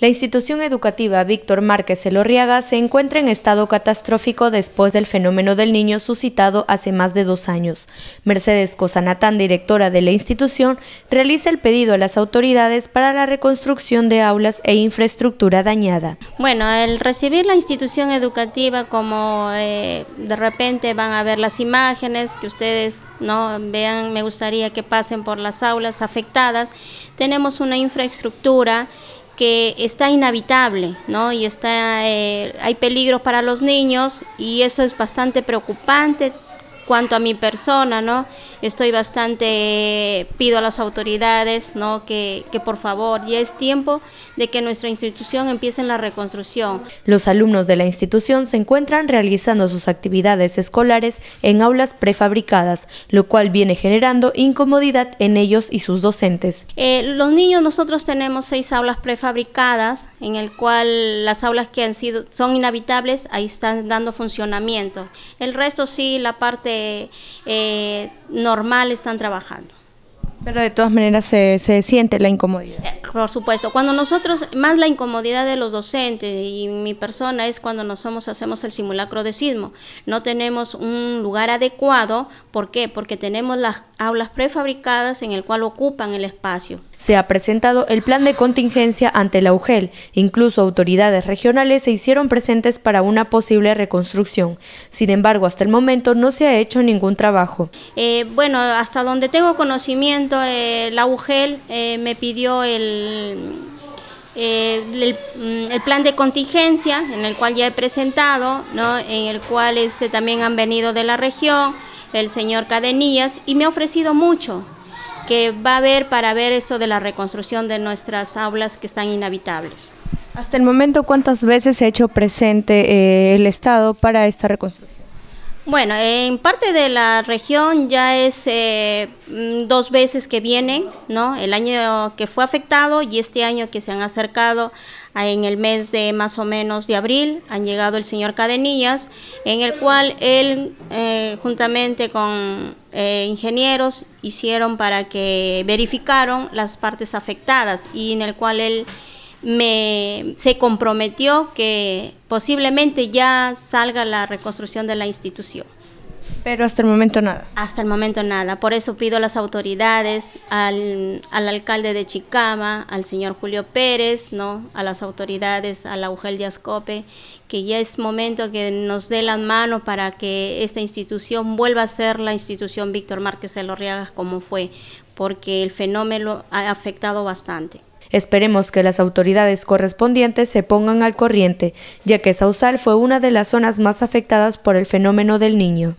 La institución educativa Víctor Márquez Elorriaga se encuentra en estado catastrófico después del fenómeno del niño suscitado hace más de dos años. Mercedes Cosanatán, directora de la institución, realiza el pedido a las autoridades para la reconstrucción de aulas e infraestructura dañada. Bueno, al recibir la institución educativa como eh, de repente van a ver las imágenes que ustedes no vean, me gustaría que pasen por las aulas afectadas. Tenemos una infraestructura que está inhabitable, ¿no? Y está, eh, hay peligros para los niños y eso es bastante preocupante cuanto a mi persona, ¿no? Estoy bastante, pido a las autoridades, ¿no? Que, que por favor, ya es tiempo de que nuestra institución empiece en la reconstrucción. Los alumnos de la institución se encuentran realizando sus actividades escolares en aulas prefabricadas, lo cual viene generando incomodidad en ellos y sus docentes. Eh, los niños, nosotros tenemos seis aulas prefabricadas, en el cual las aulas que han sido, son inhabitables, ahí están dando funcionamiento. El resto sí, la parte eh, normal están trabajando. Pero de todas maneras se, se siente la incomodidad. Eh, por supuesto, cuando nosotros, más la incomodidad de los docentes y mi persona es cuando nosotros hacemos el simulacro de sismo. No tenemos un lugar adecuado, ¿por qué? Porque tenemos las aulas prefabricadas en el cual ocupan el espacio. Se ha presentado el plan de contingencia ante la UGEL. Incluso autoridades regionales se hicieron presentes para una posible reconstrucción. Sin embargo, hasta el momento no se ha hecho ningún trabajo. Eh, bueno, hasta donde tengo conocimiento, eh, la UGEL eh, me pidió el Mm, el, plan de contingencia en el cual ya he presentado, en el cual este, también han venido de la región el señor Cadenillas y me ha ofrecido mucho que va a haber para ver esto de la reconstrucción de nuestras aulas que están inhabitables. Hasta el momento, ¿cuántas veces se ha hecho presente eh, el Estado para esta reconstrucción? Bueno, en parte de la región ya es eh, mm, dos veces que vienen, ¿no? El año que fue afectado y este año que se han acercado en el mes de más o menos de abril, han llegado el señor Cadenillas, en el cual él, eh, juntamente con eh, ingenieros, hicieron para que verificaron las partes afectadas y en el cual él me, se comprometió que posiblemente ya salga la reconstrucción de la institución. Pero hasta el momento nada. Hasta el momento nada. Por eso pido a las autoridades, al, al alcalde de Chicama, al señor Julio Pérez, ¿no? a las autoridades, a la UGEL de que ya es momento que nos dé la mano para que esta institución vuelva a ser la institución Víctor Márquez de Lorriagas como fue, porque el fenómeno ha afectado bastante. Esperemos que las autoridades correspondientes se pongan al corriente, ya que Sausal fue una de las zonas más afectadas por el fenómeno del niño.